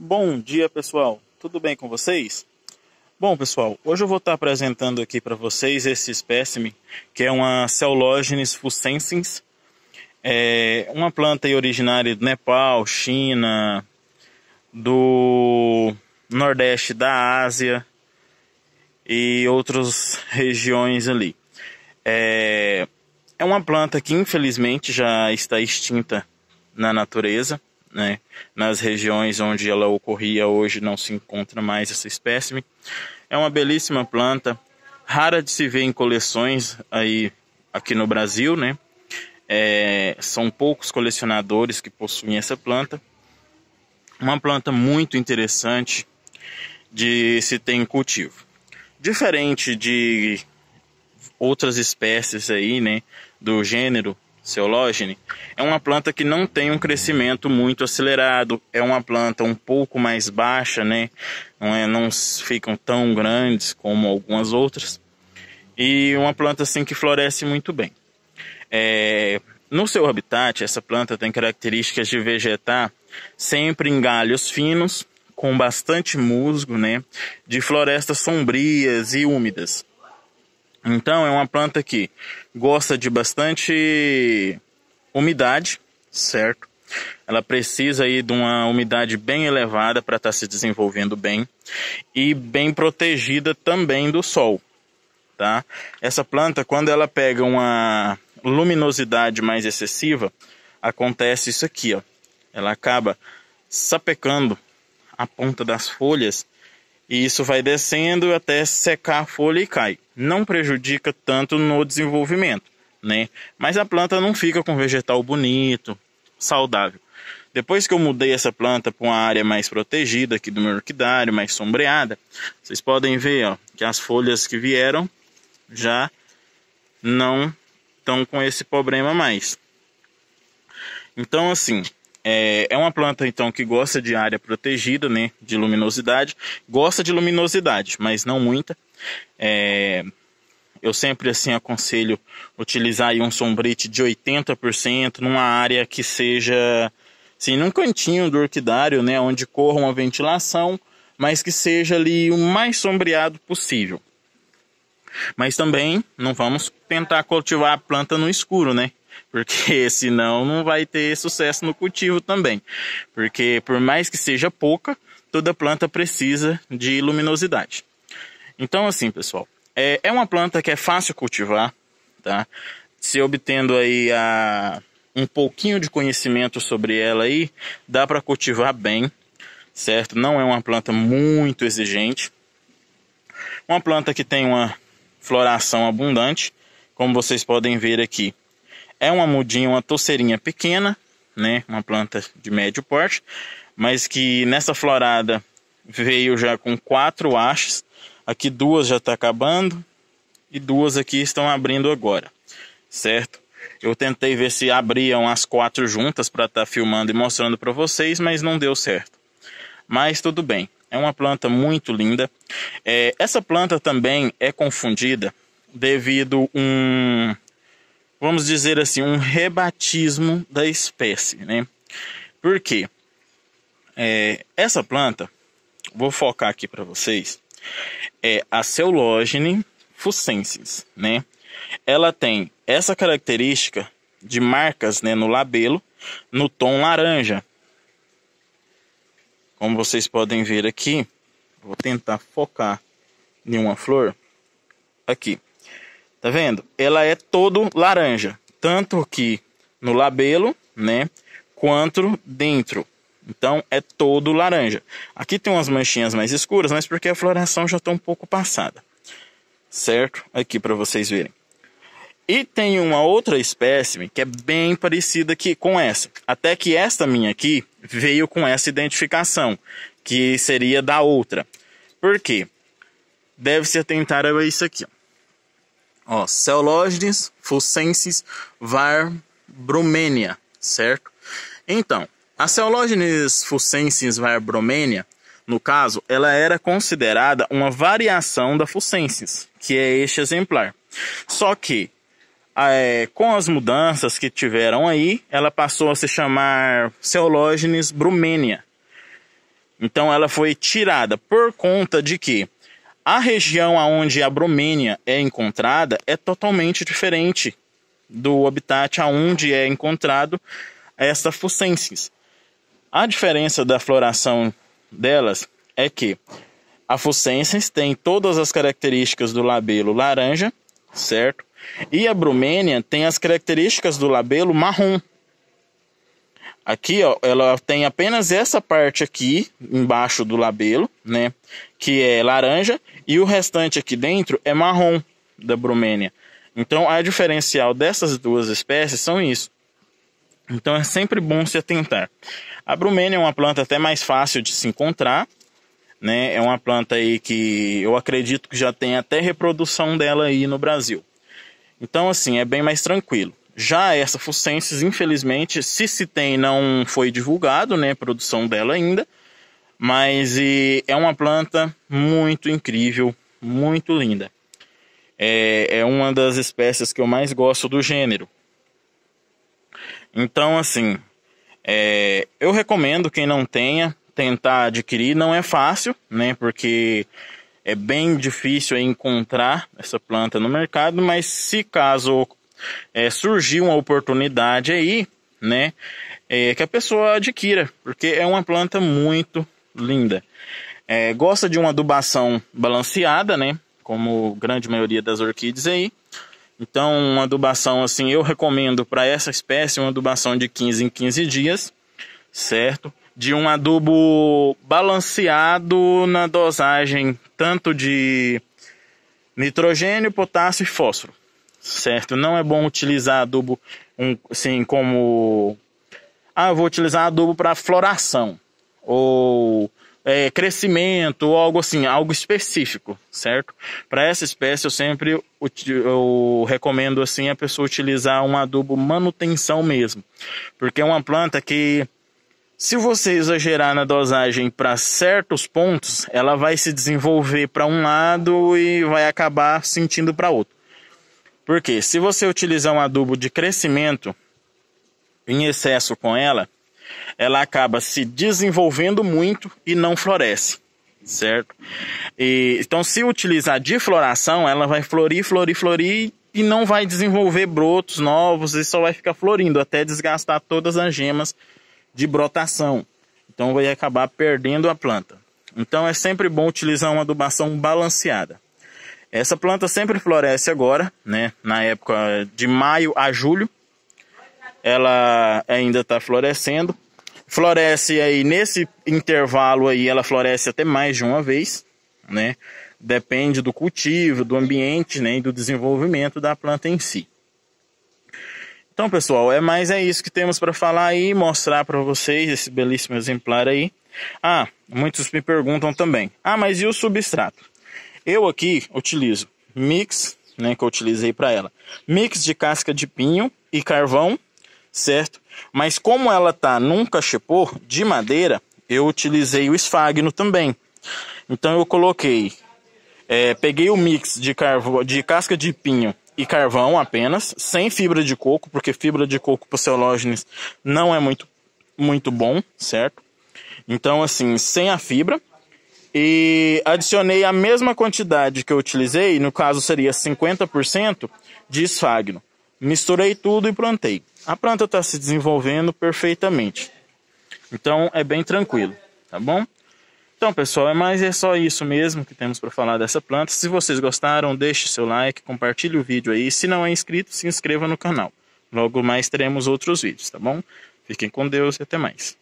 Bom dia, pessoal. Tudo bem com vocês? Bom, pessoal, hoje eu vou estar apresentando aqui para vocês esse espécime, que é uma Cellogenes fuscensens, é uma planta originária do Nepal, China, do Nordeste da Ásia e outras regiões ali. É, é uma planta que infelizmente já está extinta na natureza né? Nas regiões onde ela ocorria hoje não se encontra mais essa espécime. É uma belíssima planta, rara de se ver em coleções aí aqui no Brasil, né? É, são poucos colecionadores que possuem essa planta. Uma planta muito interessante de se ter em cultivo. Diferente de outras espécies aí, né, do gênero Ceologene, é uma planta que não tem um crescimento muito acelerado, é uma planta um pouco mais baixa, né? Não, é, não ficam tão grandes como algumas outras. E uma planta assim que floresce muito bem. É, no seu habitat, essa planta tem características de vegetar sempre em galhos finos, com bastante musgo, né? De florestas sombrias e úmidas. Então é uma planta que gosta de bastante umidade, certo? Ela precisa aí de uma umidade bem elevada para estar tá se desenvolvendo bem e bem protegida também do sol, tá? Essa planta quando ela pega uma luminosidade mais excessiva, acontece isso aqui, ó. Ela acaba sapecando a ponta das folhas e isso vai descendo até secar a folha e cai. Não prejudica tanto no desenvolvimento, né? Mas a planta não fica com vegetal bonito, saudável. Depois que eu mudei essa planta para uma área mais protegida aqui do meu orquidário, mais sombreada, vocês podem ver ó, que as folhas que vieram já não estão com esse problema mais. Então, assim, é, é, uma planta, então, que gosta de área protegida, né? De luminosidade. Gosta de luminosidade, mas não muita. É, eu sempre, assim, aconselho utilizar aí um sombrite de 80% numa área que seja, assim, num cantinho do orquidário, né? Onde corra uma ventilação, mas que seja ali o mais sombreado possível. Mas também não vamos tentar cultivar a planta no escuro, né? porque senão não vai ter sucesso no cultivo também. Porque por mais que seja pouca, toda planta precisa de luminosidade. Então assim, pessoal, é, é uma planta que é fácil cultivar, tá? Se obtendo aí a, um pouquinho de conhecimento sobre ela aí, dá para cultivar bem, certo? Não é uma planta muito exigente. Uma planta que tem uma floração abundante, como vocês podem ver aqui. É uma mudinha, uma touceirinha pequena, né? Uma planta de médio porte, mas que nessa florada veio já com quatro hastes. Aqui duas já está acabando e duas aqui estão abrindo agora, certo? Eu tentei ver se abriam as quatro juntas para estar tá filmando e mostrando para vocês, mas não deu certo. Mas tudo bem, é uma planta muito linda. É, essa planta também é confundida devido um vamos dizer assim, um rebatismo da espécie, né? Por quê? É, essa planta, vou focar aqui para vocês, é a Ceologene fuscensis, né? Ela tem essa característica de marcas né, no labelo, no tom laranja. Como vocês podem ver aqui, vou tentar focar em uma flor aqui. Tá vendo? Ela é todo laranja, tanto que no labelo, né, quanto dentro. Então é todo laranja. Aqui tem umas manchinhas mais escuras, mas porque a floração já está um pouco passada. Certo? Aqui para vocês verem. E tem uma outra espécime que é bem parecida aqui com essa. Até que esta minha aqui veio com essa identificação, que seria da outra. Por quê? Deve se atentar a isso aqui. Ó. Ó, Ceológenes, Fulcensis, Var, Brumenia, certo? Então, a Ceológenes Fulcensis Var Brumenia, no caso, ela era considerada uma variação da Fulcensis, que é este exemplar. Só que, é, com as mudanças que tiveram aí, ela passou a se chamar Ceológenes Brumenia. Então, ela foi tirada por conta de que a região onde a bromênia é encontrada é totalmente diferente do habitat onde é encontrado essa fucensis. A diferença da floração delas é que a fucensis tem todas as características do labelo laranja, certo? E a bromênia tem as características do labelo marrom, Aqui, ó, ela tem apenas essa parte aqui, embaixo do labelo, né? Que é laranja, e o restante aqui dentro é marrom da brumênia. Então, a diferencial dessas duas espécies são isso. Então, é sempre bom se atentar. A brumênia é uma planta até mais fácil de se encontrar, né? É uma planta aí que eu acredito que já tem até reprodução dela aí no Brasil. Então, assim, é bem mais tranquilo. Já essa Fusenses, infelizmente, se se tem, não foi divulgado, né? Produção dela ainda. Mas e, é uma planta muito incrível, muito linda. É, é uma das espécies que eu mais gosto do gênero. Então, assim, é, eu recomendo quem não tenha tentar adquirir. Não é fácil, né? Porque é bem difícil encontrar essa planta no mercado, mas se caso é, surgiu uma oportunidade aí, né? É, que a pessoa adquira, porque é uma planta muito linda. É, gosta de uma adubação balanceada, né? Como grande maioria das orquídeas aí. Então, uma adubação assim, eu recomendo para essa espécie uma adubação de 15 em 15 dias, certo? De um adubo balanceado na dosagem tanto de nitrogênio, potássio e fósforo, certo? Não é bom utilizar adubo um, assim como ah, eu vou utilizar adubo para floração ou é, crescimento ou algo assim, algo específico, certo? Para essa espécie eu sempre eu recomendo assim a pessoa utilizar um adubo manutenção mesmo, porque é uma planta que se você exagerar na dosagem para certos pontos, ela vai se desenvolver para um lado e vai acabar sentindo para outro. Porque se você utilizar um adubo de crescimento em excesso com ela, ela acaba se desenvolvendo muito e não floresce, certo? E, então, se utilizar de floração, ela vai florir, florir, florir e não vai desenvolver brotos novos e só vai ficar florindo até desgastar todas as gemas de brotação. Então, vai acabar perdendo a planta. Então, é sempre bom utilizar uma adubação balanceada. Essa planta sempre floresce agora, né? Na época de maio a julho, ela ainda está florescendo. Floresce aí nesse intervalo aí, ela floresce até mais de uma vez, né? Depende do cultivo, do ambiente, né? E do desenvolvimento da planta em si. Então, pessoal, é mais é isso que temos para falar e mostrar para vocês esse belíssimo exemplar aí. Ah, muitos me perguntam também. Ah, mas e o substrato? Eu aqui utilizo mix, né, que eu utilizei para ela. Mix de casca de pinho e carvão, certo? Mas como ela tá num cachepô de madeira, eu utilizei o esfagno também. Então eu coloquei, é, peguei o mix de, carvo, de casca de pinho e carvão apenas, sem fibra de coco, porque fibra de coco para celógenes não é muito, muito bom, certo? Então, assim, sem a fibra, e adicionei a mesma quantidade que eu utilizei, no caso seria 50% de esfagno. Misturei tudo e plantei. A planta está se desenvolvendo perfeitamente. Então é bem tranquilo, tá bom? Então, pessoal, é mais é só isso mesmo que temos para falar dessa planta. Se vocês gostaram, deixe seu like, compartilhe o vídeo aí. Se não é inscrito, se inscreva no canal. Logo mais teremos outros vídeos, tá bom? Fiquem com Deus e até mais.